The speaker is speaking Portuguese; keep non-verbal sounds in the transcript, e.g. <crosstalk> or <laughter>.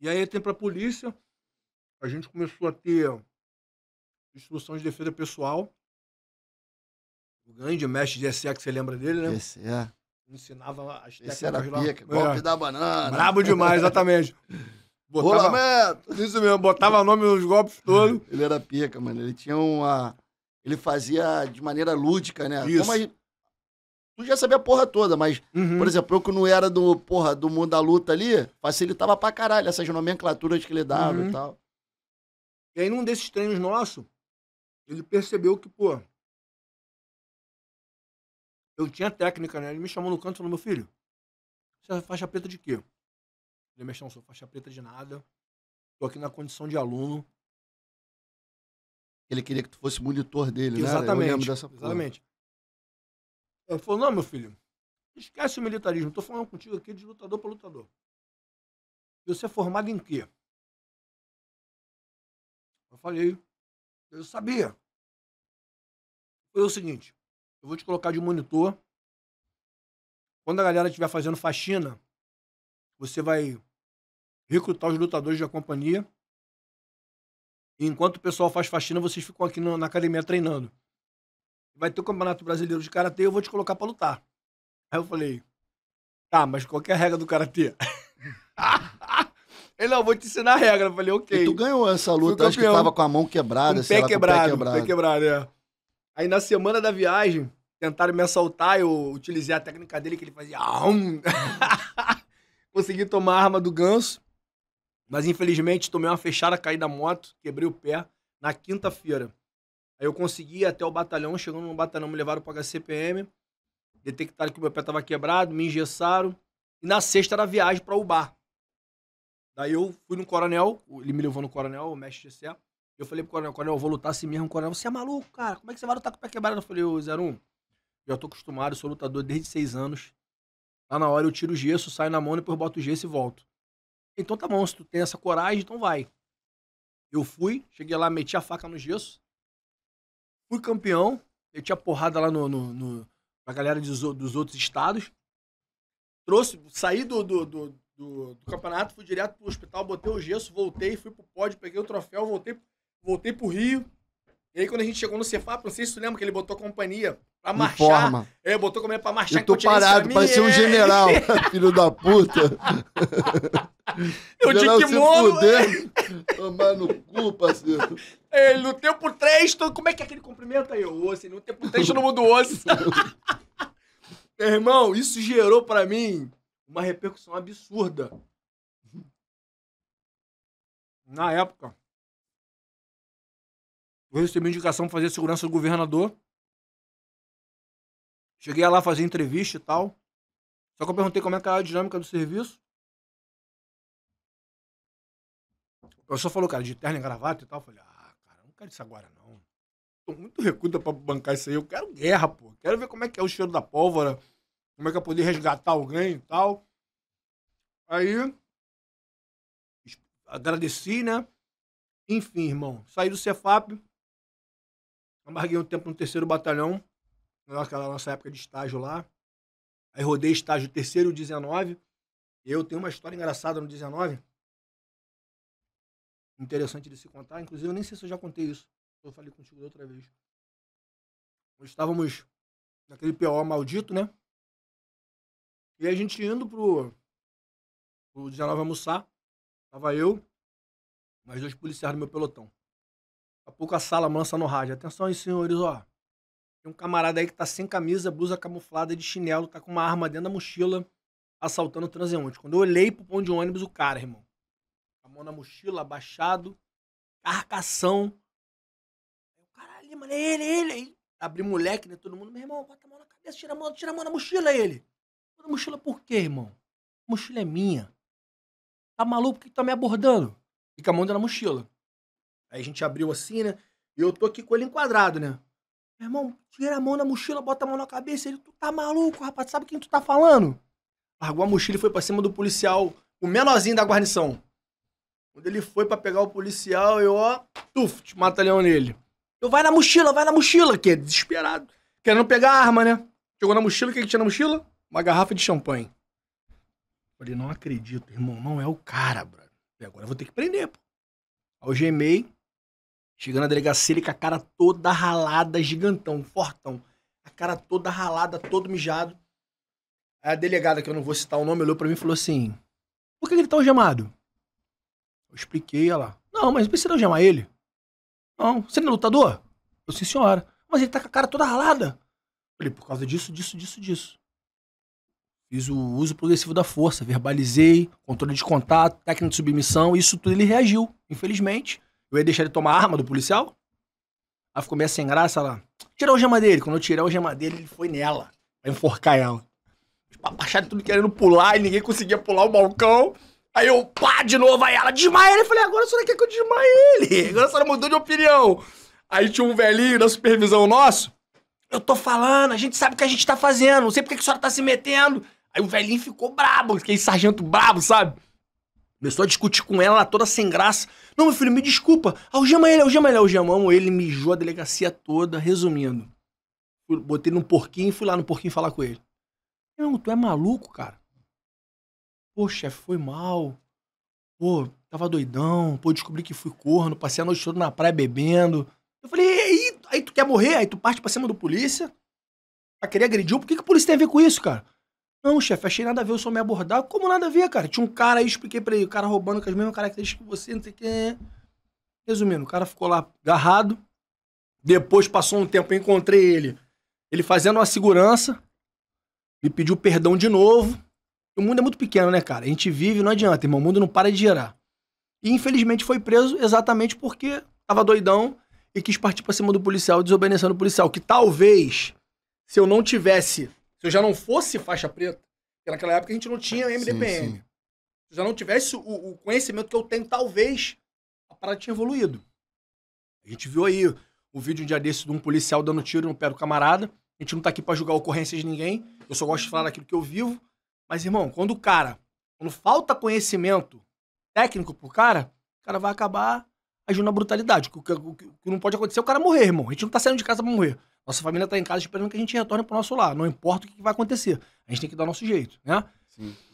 E aí entra a polícia, a gente começou a ter instrução de defesa pessoal. O grande mestre de SE, que você lembra dele, né? Esse, é. Ensinava as técnicas Esse era lá. Pica, golpe é. da banana. Brabo demais, exatamente. Botava, <laughs> Rolamento. Isso mesmo, botava nome nos golpes todos. Ele era pica, mano. Ele tinha uma. Ele fazia de maneira lúdica, né? Isso. Como a gente tu já sabia a porra toda, mas, uhum. por exemplo, eu que não era do, porra, do mundo da luta ali, facilitava pra caralho essas nomenclaturas que ele dava uhum. e tal. E aí, num desses treinos nossos, ele percebeu que, pô, eu tinha técnica, né? Ele me chamou no canto e falou, meu filho, você é faixa preta de quê? Eu falei, chamou sou faixa preta de nada. Tô aqui na condição de aluno. Ele queria que tu fosse monitor dele, né? exatamente, né? Exatamente. Exatamente. Ele falou, não, meu filho, esquece o militarismo. Estou falando contigo aqui de lutador para lutador. E você é formado em quê? Eu falei, eu sabia. Foi o seguinte, eu vou te colocar de monitor. Quando a galera estiver fazendo faxina, você vai recrutar os lutadores da companhia. E enquanto o pessoal faz faxina, vocês ficam aqui na academia treinando vai ter o Campeonato Brasileiro de Karatê, eu vou te colocar para lutar. Aí eu falei, tá, mas qual é a regra do Karatê? <laughs> Ele, não, vou te ensinar a regra. Eu falei, ok. E tu ganhou essa luta, acho que tava com a mão quebrada, com sei pé lá, quebrado, pé quebrado. Pé quebrado, é. Aí na semana da viagem, tentaram me assaltar, eu utilizei a técnica dele que ele fazia... <laughs> Consegui tomar a arma do ganso, mas infelizmente tomei uma fechada, caí da moto, quebrei o pé na quinta-feira. Aí eu consegui ir até o batalhão, chegando no batalhão, me levaram para HCPM, detectaram que meu pé estava quebrado, me engessaram. E na sexta era a viagem para Ubar. Daí eu fui no coronel, ele me levou no coronel, o mestre de Eu falei pro coronel, coronel, eu vou lutar assim mesmo. O coronel, você é maluco, cara? Como é que você vai lutar com o pé quebrado? Eu falei, ô, 01, já tô acostumado, sou lutador desde seis anos. Lá na hora eu tiro o gesso, saio na mão, depois boto o gesso e volto. Então tá bom, se tu tem essa coragem, então vai. Eu fui, cheguei lá, meti a faca no gesso, Fui campeão, eu tinha porrada lá no, no, no galera dos, dos, outros estados. Trouxe, saí do, do, do, do, do campeonato, fui direto pro hospital, botei o gesso, voltei, fui pro pódio, peguei o troféu, voltei, voltei pro Rio. E aí, quando a gente chegou no Cefap, não sei se tu lembra que ele botou companhia pra marchar. Informa. É, botou companhia pra marchar. Eu tô parado, parecia um é. general, <laughs> filho da puta. <laughs> Eu Geral, de kimono. Se né? tomar no cu, parceiro. Ele, no tempo 3, como é que é aquele cumprimento aí? O osso, no tempo 3 todo mundo osso. <laughs> Meu irmão, isso gerou para mim uma repercussão absurda. Na época, eu recebi indicação para fazer segurança do governador. Cheguei lá fazer entrevista e tal. Só que eu perguntei como é que era a dinâmica do serviço. O falou, cara, de terno e gravata e tal. Eu falei, ah, cara, não quero isso agora, não. Tô muito recuta pra bancar isso aí. Eu quero guerra, pô. Quero ver como é que é o cheiro da pólvora. Como é que eu poder resgatar alguém e tal. Aí, agradeci, né? Enfim, irmão, saí do Cefap, Amarguei um tempo no terceiro batalhão, naquela nossa época de estágio lá. Aí rodei estágio terceiro 19. Eu tenho uma história engraçada no 19 interessante de se contar. Inclusive, eu nem sei se eu já contei isso. Eu falei contigo da outra vez. Nós estávamos naquele PO maldito, né? E a gente indo pro, pro 19 almoçar. Tava eu, mais dois policiais do meu pelotão. Daqui a pouco a sala mansa no rádio. Atenção aí, senhores, ó. Tem um camarada aí que tá sem camisa, blusa camuflada de chinelo, tá com uma arma dentro da mochila, assaltando o transeunte. Quando eu olhei pro pão de ônibus, o cara, irmão, mão na mochila, abaixado, carcação. Eu, caralho, mano, é ele, é ele. Aí, abri moleque, né? Todo mundo, meu irmão, bota a mão na cabeça, tira a mão, tira a mão na mochila, é ele. Na mochila por quê, irmão? A mochila é minha. Tá maluco que tá me abordando? Fica a mão na mochila. Aí a gente abriu assim, né? E eu tô aqui com ele enquadrado, né? Meu irmão, tira a mão da mochila, bota a mão na cabeça. Ele, tu tá maluco, rapaz? Sabe quem tu tá falando? Largou a mochila e foi pra cima do policial, o menorzinho da guarnição. Quando ele foi para pegar o policial, eu, ó, tuf, mata-leão nele. Eu, vai na mochila, vai na mochila, que é desesperado. Querendo pegar a arma, né? Chegou na mochila, o que, que tinha na mochila? Uma garrafa de champanhe. Falei, não acredito, irmão, não é o cara, brother. agora eu vou ter que prender, pô. Algemei, chegando na delegacia, ele com a cara toda ralada, gigantão, fortão. A cara toda ralada, todo mijado. A delegada, que eu não vou citar o nome, olhou para mim e falou assim: Por que ele tá algemado? Eu expliquei, ela. Não, mas você não chama ele? Não, você não é lutador? Eu, sim, senhora. Mas ele tá com a cara toda ralada. falei, por causa disso, disso, disso, disso. Fiz o uso progressivo da força, verbalizei, controle de contato, técnica de submissão, isso tudo ele reagiu, infelizmente. Eu ia deixar ele tomar a arma do policial? Aí ficou meio sem graça lá. Tirar o gema dele. Quando eu tirei o gema dele, ele foi nela. Pra enforcar ela. Os tudo querendo pular e ninguém conseguia pular o balcão. Aí eu, pá, de novo, aí ela, desmaia ele. Eu falei, agora a senhora quer que eu desmaie ele? Agora a senhora mudou de opinião. Aí tinha um velhinho da supervisão nosso. Eu tô falando, a gente sabe o que a gente tá fazendo, não sei por que a senhora tá se metendo. Aí o velhinho ficou brabo, aquele sargento brabo, sabe? Começou a discutir com ela, toda sem graça. Não, meu filho, me desculpa. Algema ele, algema ele, algemamos ele, mijou a delegacia toda, resumindo. Botei num porquinho e fui lá no porquinho falar com ele. Não, tu é maluco, cara. Pô, chefe, foi mal. Pô, tava doidão. Pô, descobri que fui corno. Passei a noite toda na praia bebendo. Eu falei, aí, aí tu quer morrer? Aí tu parte pra cima do polícia pra querer agredir. Por que, que a polícia tem a ver com isso, cara? Não, chefe, achei nada a ver Eu só me abordar. Como nada a ver, cara? Tinha um cara aí, expliquei pra ele, o cara roubando com as mesmas características que você, não sei quem é. Resumindo, o cara ficou lá agarrado. Depois passou um tempo, eu encontrei ele. Ele fazendo uma segurança, me pediu perdão de novo. O mundo é muito pequeno, né, cara? A gente vive, não adianta, irmão. O mundo não para de girar. E infelizmente foi preso exatamente porque tava doidão e quis partir pra cima do policial, desobedecendo o policial. Que talvez, se eu não tivesse, se eu já não fosse faixa preta, que naquela época a gente não tinha MDPM. Sim, sim. Se eu já não tivesse o, o, conhecimento que eu tenho, talvez a parada tinha evoluído. A gente viu aí o vídeo um dia desse de um policial dando tiro no pé do camarada. A gente não tá aqui para julgar ocorrências de ninguém. Eu só gosto de falar daquilo que eu vivo. Mas, irmão, quando o cara, quando falta conhecimento técnico pro cara, o cara vai acabar agindo na brutalidade. O que, o que, o que não pode acontecer é o cara morrer, irmão. A gente não tá saindo de casa pra morrer. Nossa família tá em casa esperando que a gente retorne pro nosso lar. Não importa o que, que vai acontecer. A gente tem que dar o nosso jeito, né? Sim.